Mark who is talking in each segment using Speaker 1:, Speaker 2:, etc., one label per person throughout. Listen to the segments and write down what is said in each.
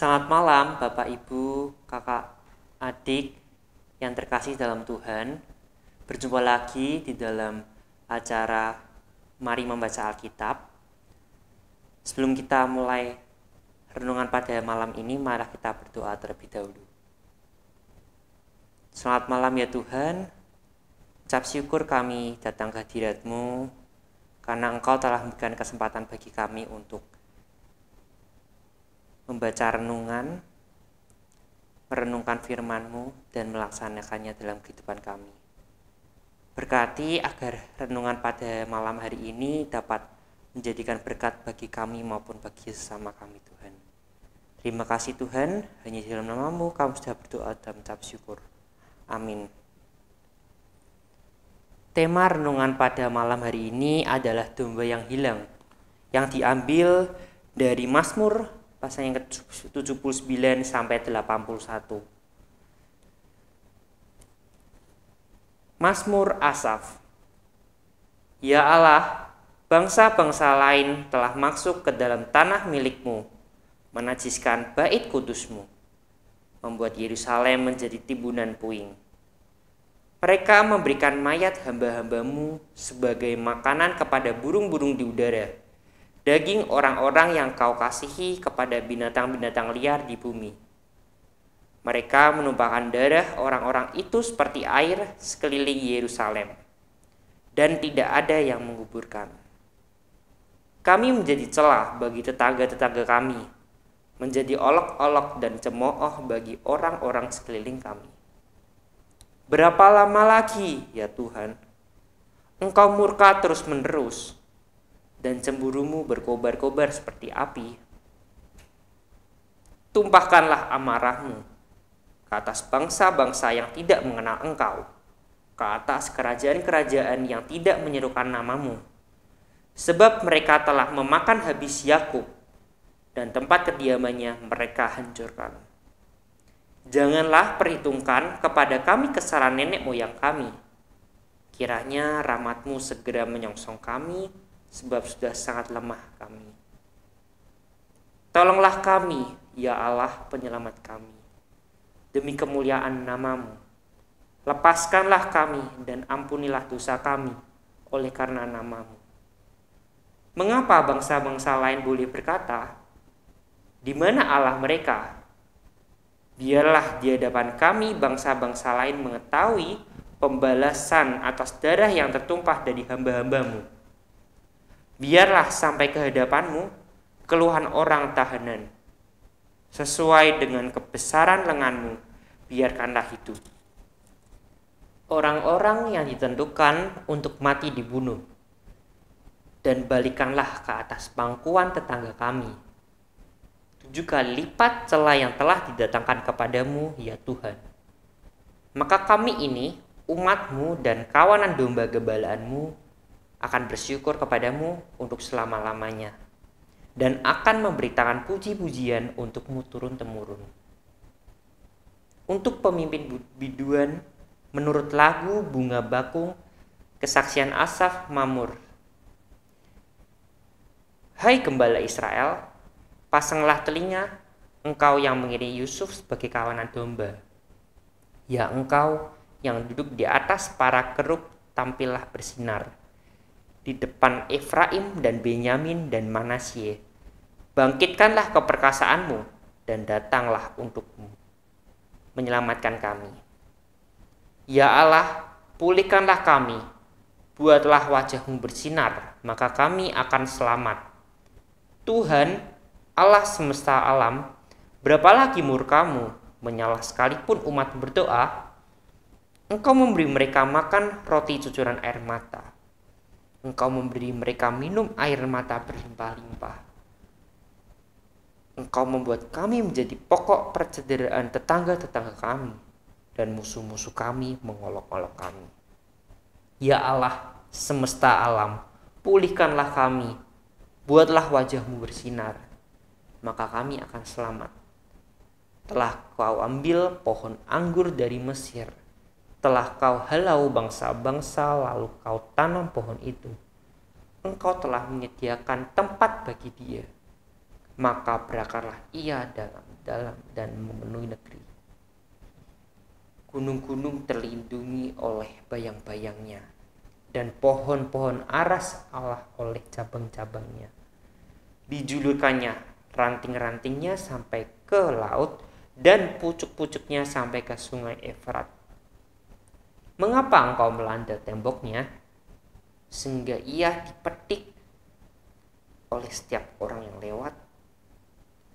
Speaker 1: Selamat malam Bapak Ibu, kakak, adik yang terkasih dalam Tuhan. Berjumpa lagi di dalam acara Mari Membaca Alkitab. Sebelum kita mulai renungan pada malam ini, marah kita berdoa terlebih dahulu. Selamat malam ya Tuhan, Cap syukur kami datang ke hadiratmu karena engkau telah memberikan kesempatan bagi kami untuk membaca renungan, merenungkan firman-Mu, dan melaksanakannya dalam kehidupan kami. Berkati agar renungan pada malam hari ini dapat menjadikan berkat bagi kami maupun bagi sesama kami Tuhan. Terima kasih Tuhan, hanya dalam namamu kami sudah berdoa dan mencap syukur. Amin. Tema renungan pada malam hari ini adalah domba yang hilang, yang diambil dari Mazmur pasal yang ke-79 sampai 81. Masmur Asaf Ya Allah, bangsa-bangsa lain telah masuk ke dalam tanah milikmu, menajiskan bait kudusmu, membuat Yerusalem menjadi timbunan puing. Mereka memberikan mayat hamba-hambamu sebagai makanan kepada burung-burung di udara, daging orang-orang yang kau kasihi kepada binatang-binatang liar di bumi. Mereka menumpahkan darah orang-orang itu seperti air sekeliling Yerusalem, dan tidak ada yang menguburkan. Kami menjadi celah bagi tetangga-tetangga kami, menjadi olok-olok dan cemooh bagi orang-orang sekeliling kami. Berapa lama lagi, ya Tuhan, Engkau murka terus-menerus, dan cemburumu berkobar-kobar seperti api. Tumpahkanlah amarahmu ke atas bangsa-bangsa yang tidak mengenal engkau, ke atas kerajaan-kerajaan yang tidak menyerukan namamu. Sebab mereka telah memakan habis Yakub dan tempat kediamannya mereka hancurkan. Janganlah perhitungkan kepada kami kesalahan nenek moyang kami. Kiranya rahmatmu segera menyongsong kami sebab sudah sangat lemah kami. Tolonglah kami, ya Allah penyelamat kami. Demi kemuliaan namamu, lepaskanlah kami dan ampunilah dosa kami oleh karena namamu. Mengapa bangsa-bangsa lain boleh berkata, di mana Allah mereka? Biarlah di hadapan kami bangsa-bangsa lain mengetahui pembalasan atas darah yang tertumpah dari hamba-hambamu biarlah sampai ke hadapanmu keluhan orang tahanan. Sesuai dengan kebesaran lenganmu, biarkanlah itu Orang-orang yang ditentukan untuk mati dibunuh, dan balikanlah ke atas pangkuan tetangga kami. Tujuh kali lipat celah yang telah didatangkan kepadamu, ya Tuhan. Maka kami ini, umatmu dan kawanan domba gembalaanmu, akan bersyukur kepadamu untuk selama-lamanya dan akan memberitakan puji-pujian untukmu turun-temurun. Untuk pemimpin biduan, menurut lagu Bunga Bakung, kesaksian Asaf Mamur. Hai gembala Israel, pasanglah telinga, engkau yang mengiringi Yusuf sebagai kawanan domba. Ya engkau yang duduk di atas para kerub, tampillah bersinar di depan Efraim dan Benyamin dan Manasye. Bangkitkanlah keperkasaanmu dan datanglah untukmu. Menyelamatkan kami. Ya Allah, pulihkanlah kami. Buatlah wajahmu bersinar, maka kami akan selamat. Tuhan, Allah semesta alam, berapa lagi murkamu, menyalah sekalipun umat berdoa, engkau memberi mereka makan roti cucuran air mata Engkau memberi mereka minum air mata berlimpah-limpah. Engkau membuat kami menjadi pokok percederaan tetangga-tetangga kami dan musuh-musuh kami mengolok-olok kami. Ya Allah, semesta alam, pulihkanlah kami, buatlah wajahmu bersinar, maka kami akan selamat. Telah kau ambil pohon anggur dari Mesir, telah kau halau bangsa-bangsa lalu kau tanam pohon itu engkau telah menyediakan tempat bagi dia maka berakarlah ia dalam-dalam dan memenuhi negeri gunung-gunung terlindungi oleh bayang-bayangnya dan pohon-pohon aras Allah oleh cabang-cabangnya dijulurkannya ranting-rantingnya sampai ke laut dan pucuk-pucuknya sampai ke sungai Efrat Mengapa engkau melanda temboknya? Sehingga ia dipetik oleh setiap orang yang lewat.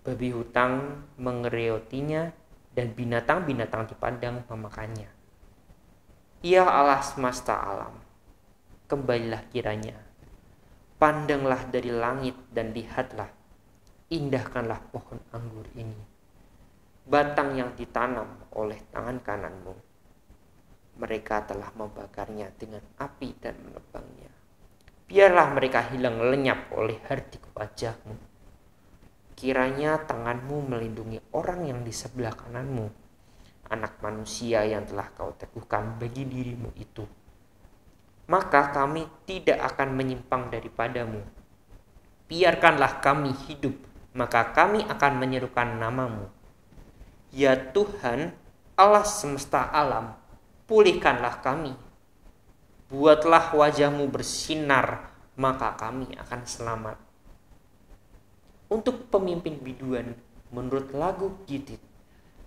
Speaker 1: Babi hutang mengereotinya dan binatang-binatang dipandang memakannya. Ia Allah semesta alam. Kembalilah kiranya. Pandanglah dari langit dan lihatlah.
Speaker 2: Indahkanlah
Speaker 1: pohon anggur ini. Batang yang ditanam oleh tangan kananmu mereka telah membakarnya dengan api dan menebangnya. Biarlah mereka hilang lenyap oleh hardik wajahmu. Kiranya tanganmu melindungi orang yang di sebelah kananmu, anak manusia yang telah kau teguhkan bagi dirimu itu. Maka kami tidak akan menyimpang daripadamu. Biarkanlah kami hidup, maka kami akan menyerukan namamu. Ya Tuhan, Allah semesta alam, pulihkanlah kami. Buatlah wajahmu bersinar, maka kami akan selamat. Untuk pemimpin biduan, menurut lagu Gidit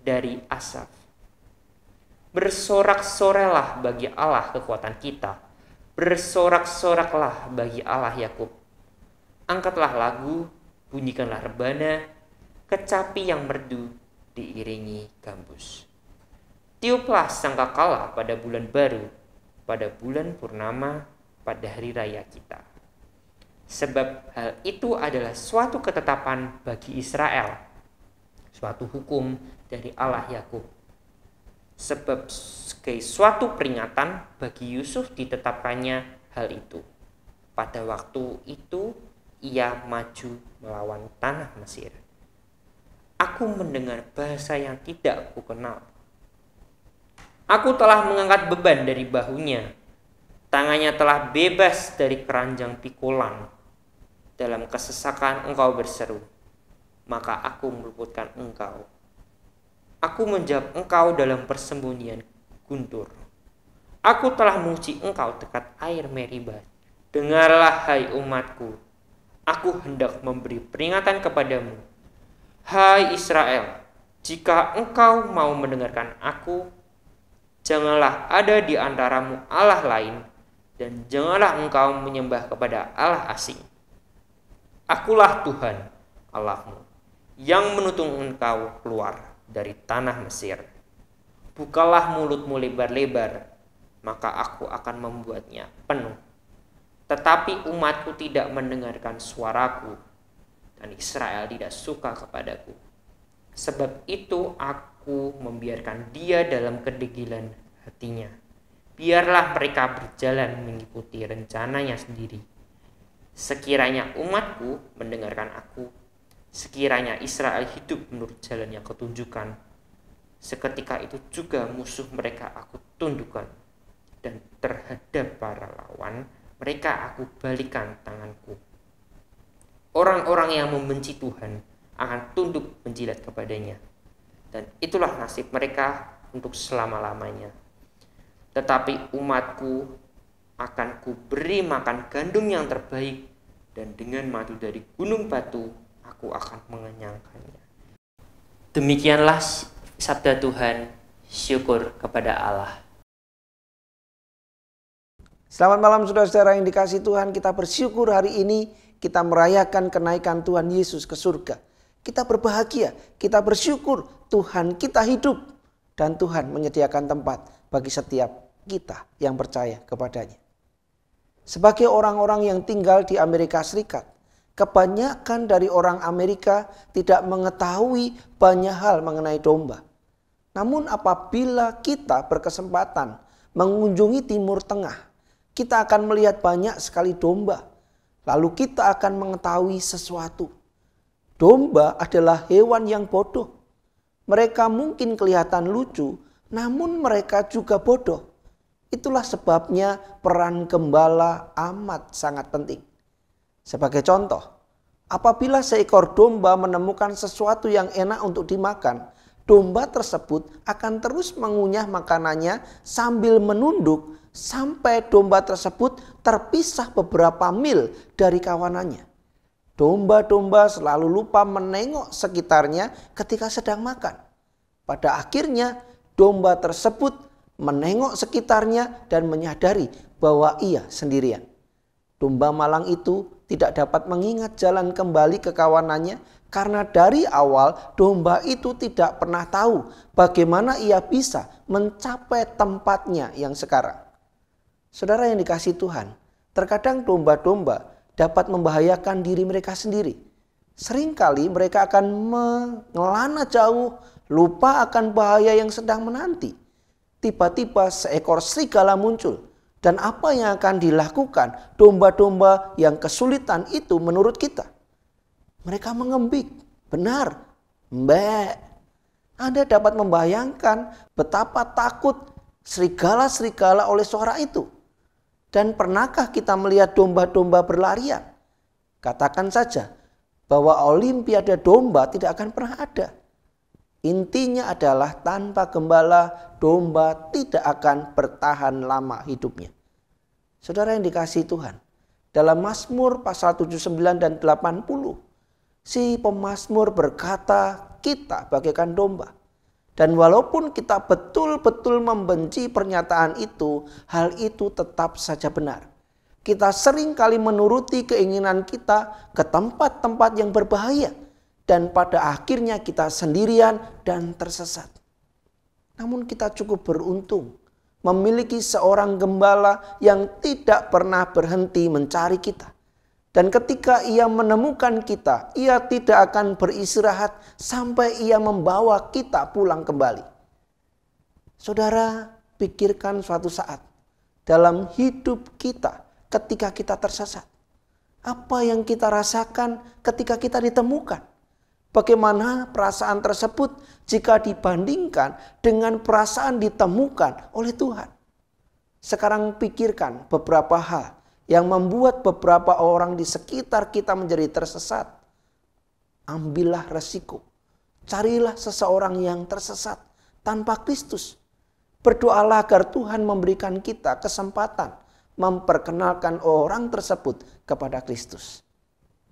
Speaker 1: dari Asaf. Bersorak-sorelah bagi Allah kekuatan kita. Bersorak-soraklah bagi Allah Yakub. Angkatlah lagu, bunyikanlah rebana, kecapi yang merdu diiringi gambus. Tiuplah sangkakala pada bulan baru, pada bulan purnama, pada hari raya kita. Sebab hal itu adalah suatu ketetapan bagi Israel, suatu hukum dari Allah Yakub. Sebab sebagai suatu peringatan bagi Yusuf ditetapkannya hal itu. Pada waktu itu ia maju melawan tanah Mesir. Aku mendengar bahasa yang tidak kukenal Aku telah mengangkat beban dari bahunya. Tangannya telah bebas dari keranjang pikulan. Dalam kesesakan engkau berseru, maka aku meluputkan engkau. Aku menjawab engkau dalam persembunyian guntur. Aku telah menguji engkau dekat air Meribah. Dengarlah hai umatku, aku hendak memberi peringatan kepadamu. Hai Israel, jika engkau mau mendengarkan aku, Janganlah ada di antaramu Allah lain, dan janganlah engkau menyembah kepada Allah asing. Akulah Tuhan Allahmu yang menutung engkau keluar dari tanah Mesir. Bukalah mulutmu lebar-lebar, maka aku akan membuatnya penuh. Tetapi umatku tidak mendengarkan suaraku, dan Israel tidak suka kepadaku. Sebab itu aku aku membiarkan dia dalam kedegilan hatinya. Biarlah mereka berjalan mengikuti rencananya sendiri. Sekiranya umatku mendengarkan aku, sekiranya Israel hidup menurut jalan yang ketunjukkan, seketika itu juga musuh mereka aku tundukkan, dan terhadap para lawan mereka aku balikan tanganku. Orang-orang yang membenci Tuhan akan tunduk menjilat kepadanya dan itulah nasib mereka untuk selama-lamanya. Tetapi umatku akan kuberi makan gandum yang terbaik dan dengan madu dari gunung batu aku akan mengenyangkannya. Demikianlah sabda Tuhan, syukur kepada Allah.
Speaker 2: Selamat malam saudara-saudara yang dikasih Tuhan, kita bersyukur hari ini kita merayakan kenaikan Tuhan Yesus ke surga kita berbahagia, kita bersyukur Tuhan kita hidup dan Tuhan menyediakan tempat bagi setiap kita yang percaya kepadanya. Sebagai orang-orang yang tinggal di Amerika Serikat, kebanyakan dari orang Amerika tidak mengetahui banyak hal mengenai domba. Namun apabila kita berkesempatan mengunjungi Timur Tengah, kita akan melihat banyak sekali domba. Lalu kita akan mengetahui sesuatu Domba adalah hewan yang bodoh. Mereka mungkin kelihatan lucu, namun mereka juga bodoh. Itulah sebabnya peran gembala amat sangat penting. Sebagai contoh, apabila seekor domba menemukan sesuatu yang enak untuk dimakan, domba tersebut akan terus mengunyah makanannya sambil menunduk sampai domba tersebut terpisah beberapa mil dari kawanannya. Domba-domba selalu lupa menengok sekitarnya ketika sedang makan. Pada akhirnya, domba tersebut menengok sekitarnya dan menyadari bahwa ia sendirian. Domba malang itu tidak dapat mengingat jalan kembali ke kawanannya karena dari awal domba itu tidak pernah tahu bagaimana ia bisa mencapai tempatnya yang sekarang. Saudara yang dikasih Tuhan, terkadang domba-domba dapat membahayakan diri mereka sendiri. Seringkali mereka akan mengelana jauh, lupa akan bahaya yang sedang menanti. Tiba-tiba seekor serigala muncul. Dan apa yang akan dilakukan domba-domba yang kesulitan itu menurut kita? Mereka mengembik, benar, mbak. Anda dapat membayangkan betapa takut serigala-serigala oleh suara itu. Dan pernahkah kita melihat domba-domba berlarian? Katakan saja bahwa olimpiade domba tidak akan pernah ada. Intinya adalah tanpa gembala domba tidak akan bertahan lama hidupnya. Saudara yang dikasih Tuhan, dalam Mazmur pasal 79 dan 80, si pemazmur berkata, kita bagaikan domba. Dan walaupun kita betul-betul membenci pernyataan itu, hal itu tetap saja benar. Kita sering kali menuruti keinginan kita ke tempat-tempat yang berbahaya. Dan pada akhirnya kita sendirian dan tersesat. Namun kita cukup beruntung memiliki seorang gembala yang tidak pernah berhenti mencari kita. Dan ketika ia menemukan kita, ia tidak akan beristirahat sampai ia membawa kita pulang kembali. Saudara, pikirkan suatu saat dalam hidup kita ketika kita tersesat. Apa yang kita rasakan ketika kita ditemukan? Bagaimana perasaan tersebut jika dibandingkan dengan perasaan ditemukan oleh Tuhan? Sekarang pikirkan beberapa hal yang membuat beberapa orang di sekitar kita menjadi tersesat. Ambillah resiko. Carilah seseorang yang tersesat tanpa Kristus. Berdoalah agar Tuhan memberikan kita kesempatan memperkenalkan orang tersebut kepada Kristus.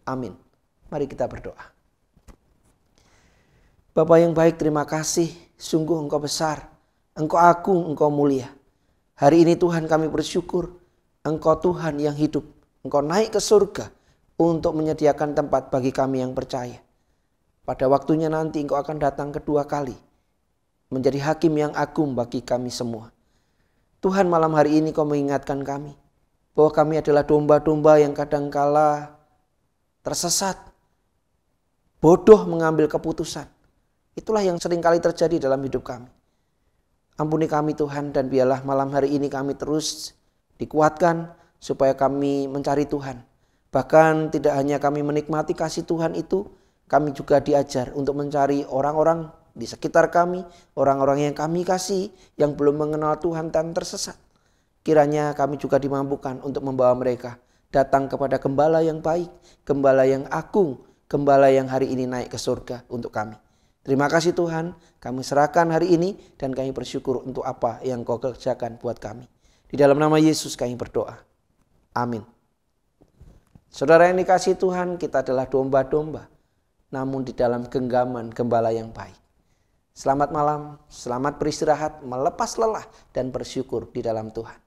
Speaker 2: Amin. Mari kita berdoa. Bapak yang baik, terima kasih. Sungguh engkau besar, engkau agung, engkau mulia. Hari ini Tuhan kami bersyukur Engkau Tuhan yang hidup. Engkau naik ke surga untuk menyediakan tempat bagi kami yang percaya. Pada waktunya nanti engkau akan datang kedua kali. Menjadi hakim yang agung bagi kami semua. Tuhan malam hari ini kau mengingatkan kami. Bahwa kami adalah domba-domba yang kadang kadangkala tersesat. Bodoh mengambil keputusan. Itulah yang seringkali terjadi dalam hidup kami. Ampuni kami Tuhan dan biarlah malam hari ini kami terus dikuatkan supaya kami mencari Tuhan. Bahkan tidak hanya kami menikmati kasih Tuhan itu, kami juga diajar untuk mencari orang-orang di sekitar kami, orang-orang yang kami kasih, yang belum mengenal Tuhan dan tersesat. Kiranya kami juga dimampukan untuk membawa mereka datang kepada gembala yang baik, gembala yang agung, gembala yang hari ini naik ke surga untuk kami. Terima kasih Tuhan, kami serahkan hari ini dan kami bersyukur untuk apa yang kau kerjakan buat kami. Di dalam nama Yesus kami berdoa. Amin. Saudara yang dikasih Tuhan, kita adalah domba-domba. Namun di dalam genggaman gembala yang baik. Selamat malam, selamat beristirahat, melepas lelah dan bersyukur di dalam Tuhan.